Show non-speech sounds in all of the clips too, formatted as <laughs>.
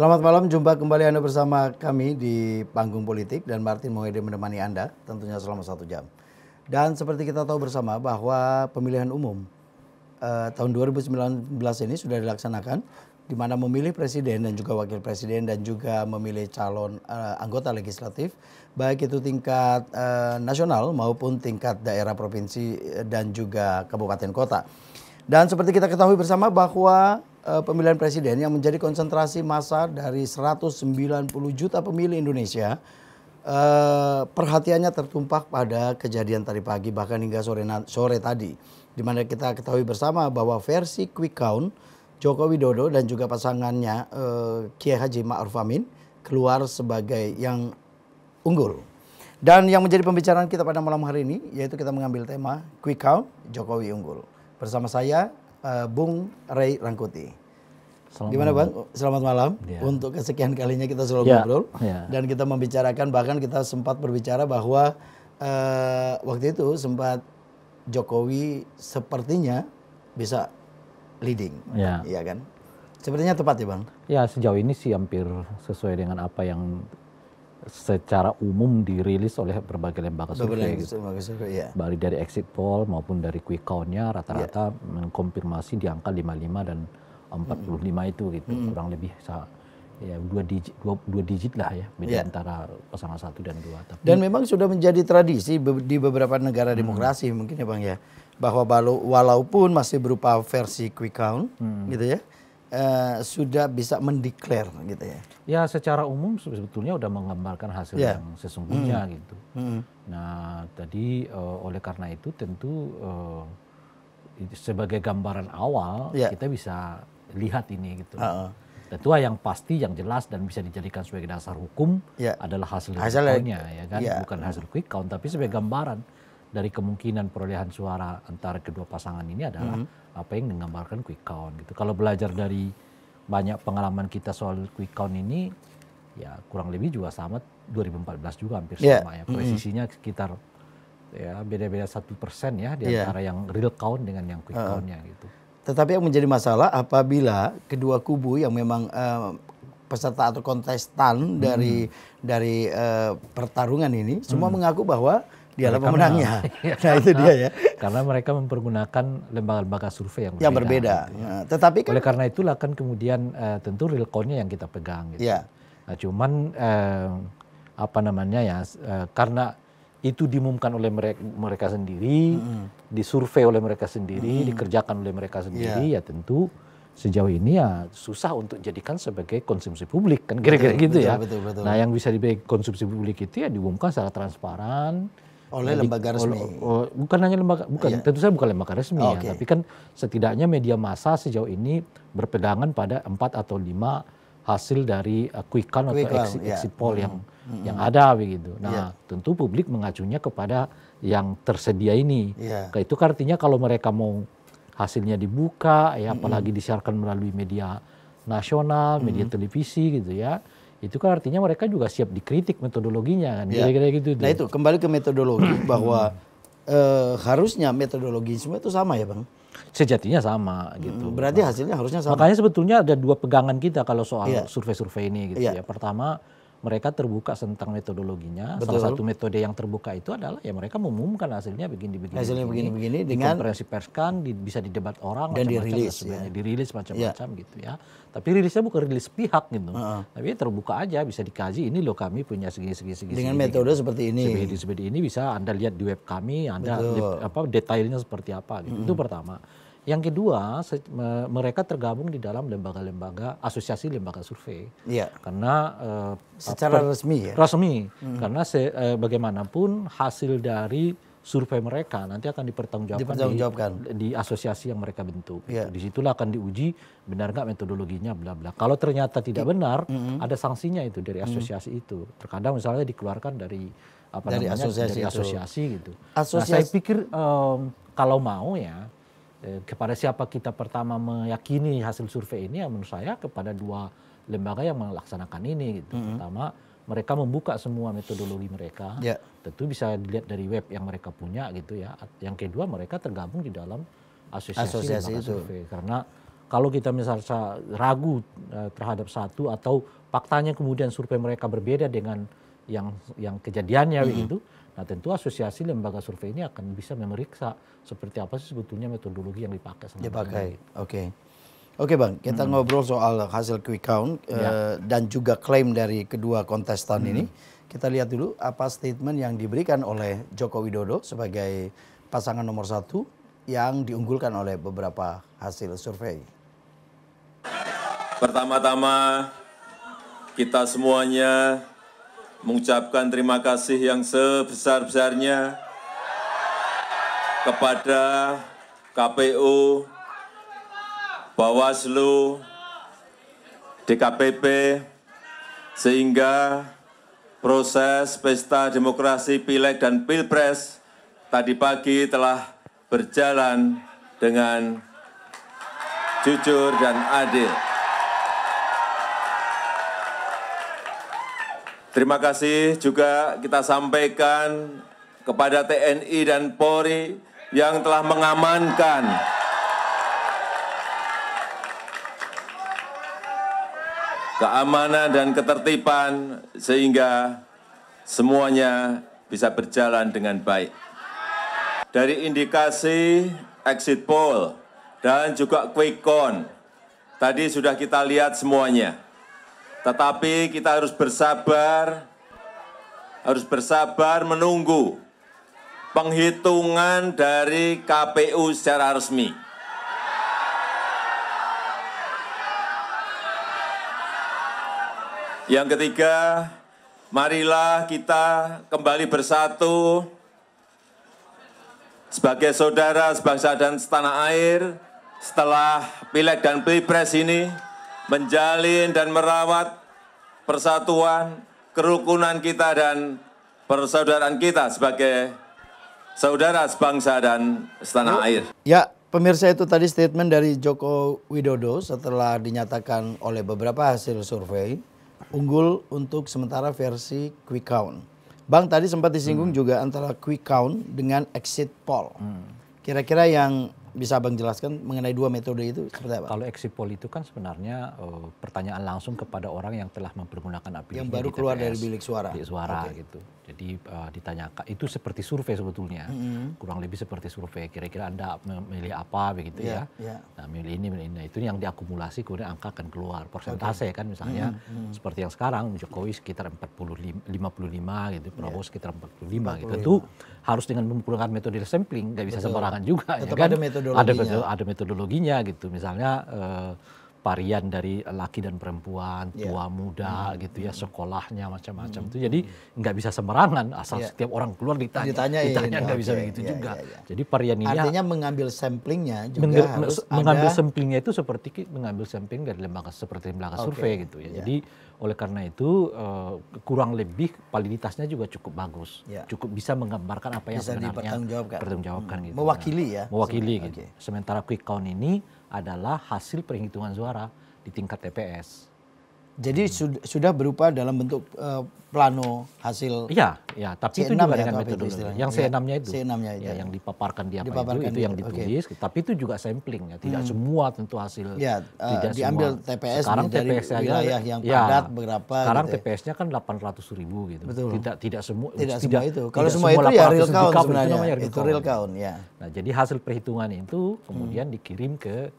Selamat malam, jumpa kembali Anda bersama kami di Panggung Politik dan Martin Mohede menemani Anda tentunya selama satu jam. Dan seperti kita tahu bersama bahwa pemilihan umum eh, tahun 2019 ini sudah dilaksanakan di mana memilih presiden dan juga wakil presiden dan juga memilih calon eh, anggota legislatif baik itu tingkat eh, nasional maupun tingkat daerah provinsi eh, dan juga kabupaten kota. Dan seperti kita ketahui bersama bahwa e, pemilihan presiden yang menjadi konsentrasi massa dari 190 juta pemilih Indonesia e, perhatiannya tertumpah pada kejadian tadi pagi bahkan hingga sore sore tadi di mana kita ketahui bersama bahwa versi quick count Joko Widodo dan juga pasangannya e, Kiai Haji Ma'ruf Amin keluar sebagai yang unggul. Dan yang menjadi pembicaraan kita pada malam hari ini yaitu kita mengambil tema quick count Jokowi unggul bersama saya uh, Bung Ray Rangkuti. Selamat Gimana Bang? Selamat malam. Ya. Untuk kesekian kalinya kita selalu ya. ngobrol ya. dan kita membicarakan bahkan kita sempat berbicara bahwa uh, waktu itu sempat Jokowi sepertinya bisa leading. Ya. Iya ya kan? Sepertinya tepat ya Bang? Ya sejauh ini sih hampir sesuai dengan apa yang secara umum dirilis oleh berbagai lembaga survei. Gitu. Survei, ya. Baik dari exit poll maupun dari quick count-nya rata-rata ya. mengkonfirmasi di angka 55 dan 45 hmm. itu gitu. Hmm. Kurang lebih ya dua digit dua, dua digit lah ya beda yeah. antara pasangan satu dan dua tapi dan memang sudah menjadi tradisi di beberapa negara demokrasi hmm. mungkin ya bang ya bahwa walaupun masih berupa versi quick count hmm. gitu ya uh, sudah bisa mendeklar gitu ya? Ya secara umum sebetulnya sudah menggambarkan hasil yeah. yang sesungguhnya mm. gitu. Mm. Nah tadi uh, oleh karena itu tentu uh, sebagai gambaran awal yeah. kita bisa lihat ini gitu. Uh -uh. Tentu yang pasti, yang jelas dan bisa dijadikan sebagai dasar hukum yeah. adalah hasil, hasil ya kan, yeah. bukan hasil quick count tapi sebagai gambaran dari kemungkinan perolehan suara antara kedua pasangan ini adalah mhm. apa yang menggambarkan quick count gitu. Kalau belajar dari banyak pengalaman kita soal quick count ini ya kurang lebih juga sama 2014 juga hampir yeah. sama ya mhm. presisinya mm -hmm. sekitar ya beda-beda satu -beda persen ya di yeah. yang real count dengan yang quick uh -huh. countnya gitu. Tetapi yang menjadi masalah apabila kedua kubu yang memang uh, peserta atau kontestan hmm. dari dari uh, pertarungan ini semua mhm. mengaku bahwa dialah mereka pemenangnya. <laughs> Iya. nah itu dia ya. Karena mereka mempergunakan lembaga-lembaga survei yang berbeda. Yang berbeda. Gitu. tetapi kan, oleh karena itulah kan kemudian uh, tentu real count-nya yang kita pegang. Gitu. Ya. Nah, cuman uh, apa namanya ya uh, karena itu diumumkan oleh mereka, mereka sendiri, hmm. disurvei oleh mereka sendiri, hmm. dikerjakan oleh mereka sendiri, yeah. ya tentu sejauh ini ya susah untuk jadikan sebagai konsumsi publik kan kira-kira gitu betul, ya. Betul, betul, betul. Nah yang bisa dibagi konsumsi publik itu ya diumumkan secara transparan, oleh lembaga resmi. Oleh, oh, bukan hanya lembaga, bukan yeah. tentu saja bukan lembaga resmi okay. ya, tapi kan setidaknya media massa sejauh ini berpegangan pada empat atau lima hasil dari uh, quick count quick atau exit, yeah. exit poll -hmm. yang -hmm. yang ada begitu. Nah, yeah. tentu publik mengacunya kepada yang tersedia ini. Yeah. Iya. Itu kan artinya kalau mereka mau hasilnya dibuka, ya mm -hmm. apalagi mm-hmm. disiarkan melalui media nasional, media -hmm. televisi gitu ya itu kan artinya mereka juga siap dikritik metodologinya kan iya. kira-kira gitu nah itu kembali ke metodologi <clears throat> bahwa e, harusnya metodologi semua itu sama ya bang sejatinya sama gitu hmm, berarti nah, hasilnya harusnya sama makanya sebetulnya ada dua pegangan kita kalau soal iya. survei-survei ya. ini gitu ya, ya. pertama mereka terbuka tentang metodologinya. Betul. Salah satu metode yang terbuka itu adalah ya mereka mengumumkan hasilnya begini-begini. Hasilnya begini-begini dengan konferensi pers kan di, bisa didebat orang dan macam-macam dirilis, ya. dirilis macam-macam ya. gitu ya. Tapi rilisnya bukan rilis pihak gitu. Uh -huh. Tapi ya terbuka aja bisa dikaji ini loh kami punya segini-segini segi. Dengan segi, metode gitu. seperti ini. Seperti, seperti ini bisa Anda lihat di web kami, Anda Di, apa detailnya seperti apa gitu. Mm -hmm. Itu pertama yang kedua mereka tergabung di dalam lembaga lembaga asosiasi lembaga survei Iya. karena uh, secara per, resmi ya resmi hmm. karena se, uh, bagaimanapun hasil dari survei mereka nanti akan dipertanggungjawabkan, dipertanggungjawabkan. Di, di asosiasi yang mereka bentuk. Iya. Di situlah akan diuji benar nggak metodologinya bla bla. Kalau ternyata tidak benar, mm -hmm. ada sanksinya itu dari asosiasi mm -hmm. itu. Terkadang misalnya dikeluarkan dari apa dari namanya asosiasi dari asosiasi itu. gitu. Asosiasi. Nah, saya pikir um, kalau mau ya Eh, kepada siapa kita pertama meyakini hasil survei ini ya menurut saya kepada dua lembaga yang melaksanakan ini gitu. Mm -hmm. Pertama mereka membuka semua metodologi mereka. Yeah. Tentu bisa dilihat dari web yang mereka punya gitu ya. Yang kedua mereka tergabung di dalam asosiasi, asosiasi itu. survei karena kalau kita misalnya ragu eh, terhadap satu atau faktanya kemudian survei mereka berbeda dengan yang yang kejadiannya mm -hmm. gitu Nah tentu asosiasi lembaga survei ini akan bisa memeriksa seperti apa sih sebetulnya metodologi yang dipakai. Sama dipakai, oke. Okay. Oke okay bang, kita hmm. ngobrol soal hasil quick count ya. uh, dan juga klaim dari kedua kontestan hmm. ini. Kita lihat dulu apa statement yang diberikan oleh Joko Widodo sebagai pasangan nomor satu yang diunggulkan oleh beberapa hasil survei. Pertama-tama kita semuanya mengucapkan terima kasih yang sebesar-besarnya kepada KPU, Bawaslu, DKPP, sehingga proses pesta demokrasi pileg dan pilpres tadi pagi telah berjalan dengan jujur dan adil. Terima kasih juga kita sampaikan kepada TNI dan Polri yang telah mengamankan keamanan dan ketertiban sehingga semuanya bisa berjalan dengan baik. Dari indikasi exit poll dan juga quick count, tadi sudah kita lihat semuanya. Tetapi kita harus bersabar, harus bersabar menunggu penghitungan dari KPU secara resmi. Yang ketiga, marilah kita kembali bersatu sebagai saudara sebangsa dan setanah air setelah pileg dan pilpres ini menjalin dan merawat persatuan, kerukunan kita dan persaudaraan kita sebagai saudara sebangsa dan setanah air. Ya, pemirsa itu tadi statement dari Joko Widodo setelah dinyatakan oleh beberapa hasil survei unggul untuk sementara versi quick count. Bang tadi sempat disinggung hmm. juga antara quick count dengan exit poll. Hmm. Kira-kira hmm. yang bisa Abang jelaskan mengenai dua metode itu seperti apa? Kalau exit poll itu kan sebenarnya uh, pertanyaan langsung kepada orang yang telah mempergunakan api. yang baru keluar dari bilik suara. Bilik suara okay. gitu. Jadi uh, ditanyakan itu seperti survei sebetulnya, mm -hmm. kurang lebih seperti survei. Kira-kira anda memilih apa begitu yeah, ya? Yeah. Nah milih ini, milih ini, nah, itu yang diakumulasi kemudian angka akan keluar persentase okay. kan misalnya mm -hmm. seperti yang sekarang Jokowi sekitar 45 gitu, iya. Prabowo yeah. sekitar 45, 45 gitu. Itu harus dengan menggunakan metode sampling, nggak bisa sembarangan juga. Ya Tetap ya, kan? ada metodologinya. Ada, metodologinya gitu, misalnya. Uh, varian dari laki dan perempuan, iya. tua yeah. muda hmm. gitu ya, sekolahnya macam-macam hmm. tuh. Jadi nggak bisa sembarangan asal yeah. setiap orang keluar ditanya, ditanya, ditanya nggak okay. bisa begitu yeah, juga. Yeah, yeah. Jadi varian ini ya artinya mengambil samplingnya juga meng harus mengambil ada... samplingnya itu seperti mengambil sampling dari lembaga seperti lembaga okay. survei gitu ya. Yeah. Jadi oleh karena itu uh, kurang lebih validitasnya juga cukup bagus, yeah. cukup bisa menggambarkan apa yang bisa sebenarnya dipertanggungjawabkan, dipertanggungjawabkan hmm. gitu. Mewakili ya. Mewakili gitu. Okay. Sementara quick count ini adalah hasil perhitungan suara di tingkat tps jadi sud sudah berupa dalam bentuk uh, plano hasil. Iya, ya, tapi C6 itu juga ya, dengan metode Yang iya, C6-nya itu. c 6 iya, itu. Ya, yang dipaparkan di itu, itu, yang ditulis, okay. tapi itu juga sampling ya, tidak hmm. semua tentu hasil. Ya, uh, tidak eh, diambil semua. TPS sekarang TPS dari wilayah yang ya. padat ya, berapa Sekarang gitu ya. TPS-nya kan 800 ribu gitu. Betul. Tidak tidak semua tidak, tidak semua itu. Kalau semua, semua itu ya real count sebenarnya. Itu, real, count. Ya. ya. Nah, jadi hasil perhitungan itu kemudian hmm. dikirim ke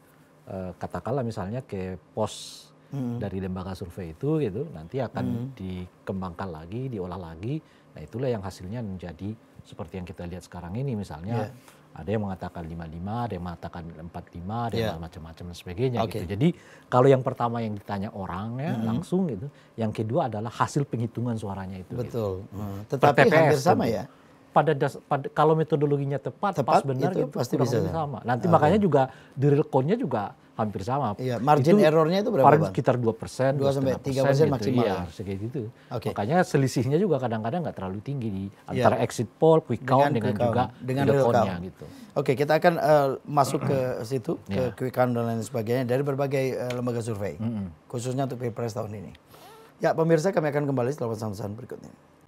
eh, katakanlah misalnya ke pos Hmm. dari lembaga survei itu gitu nanti akan hmm. dikembangkan lagi diolah lagi nah itulah yang hasilnya menjadi seperti yang kita lihat sekarang ini misalnya yeah. Ada yang mengatakan 55, ada yang mengatakan 45, ada yang yeah. macam-macam dan sebagainya okay. gitu. Jadi kalau yang pertama yang ditanya orang ya -hmm. langsung gitu, yang kedua adalah hasil penghitungan suaranya itu. Gitu. Betul. Gitu. Hmm. Tetapi hampir sama ya pada, das, pada kalau metodologinya tepat, tepat pas benar itu gitu, pasti bisa sama. Nanti okay. makanya juga di realconnya juga hampir sama. Iya, margin itu, errornya itu berapa? Paling sekitar 2 persen, dua sampai tiga persen gitu, maksimal. Iya, segitu gitu. Okay. Makanya selisihnya juga kadang-kadang nggak terlalu tinggi di iya. antara yeah. exit poll, quick count dengan, dengan quick juga count. dengan real gitu. Oke, okay, kita akan uh, masuk ke <clears throat> situ ke yeah. quick count dan lain sebagainya dari berbagai uh, lembaga survei, mm -hmm. khususnya untuk pilpres tahun ini. Ya, pemirsa kami akan kembali setelah pesan-pesan berikutnya.